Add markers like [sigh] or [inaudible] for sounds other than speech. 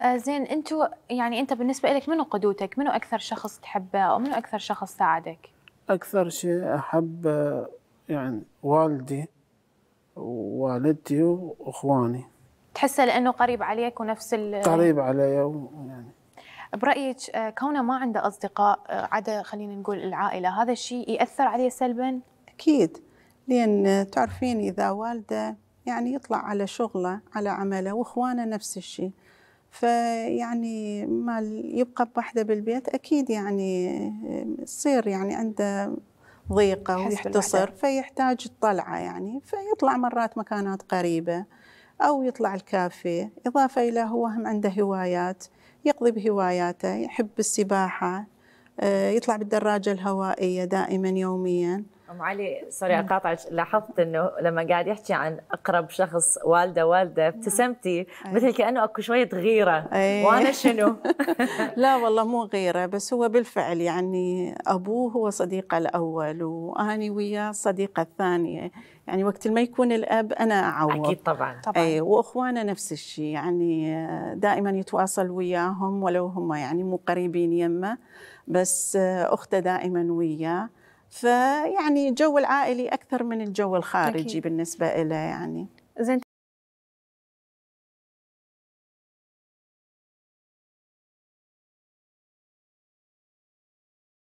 آه، زين انتو يعني انت بالنسبه لك منو قدوتك؟ منو اكثر شخص تحبه او منو اكثر شخص ساعدك؟ اكثر شيء احب آه، يعني والدي ووالدتي واخواني تحسه لانه قريب عليك ونفس ال قريب علي ويعني برايك آه، كونه ما عنده اصدقاء عدا خلينا نقول العائله هذا الشيء ياثر عليه سلبا؟ اكيد لان تعرفين اذا والده يعني يطلع على شغله على عمله واخوانه نفس الشيء فيعني ما يبقى بوحده بالبيت اكيد يعني تصير يعني عنده ضيقه ويحتصر فيحتاج الطلعه يعني فيطلع مرات مكانات قريبه او يطلع الكافيه اضافه الى هو هم عنده هوايات يقضي بهواياته يحب السباحه آه، يطلع بالدراجه الهوائيه دائما يوميا ام علي سوري نعم. اقاطعك لاحظت انه لما قاعد يحكي عن اقرب شخص والده والده نعم. ابتسمتي مثل كانه اكو شويه غيره وانا شنو [laughs] لا والله مو غيره بس هو بالفعل يعني ابوه هو صديقه الاول واني وياه الصديقه الثانيه يعني وقت ما يكون الاب انا اعوض اكيد طبعا طبعا اي واخوانه نفس الشيء يعني دائما يتواصل وياهم ولو هم يعني مو قريبين يمه بس اخته دائما وياه فيعني الجو العائلي اكثر من الجو الخارجي أكيد. بالنسبه له يعني زين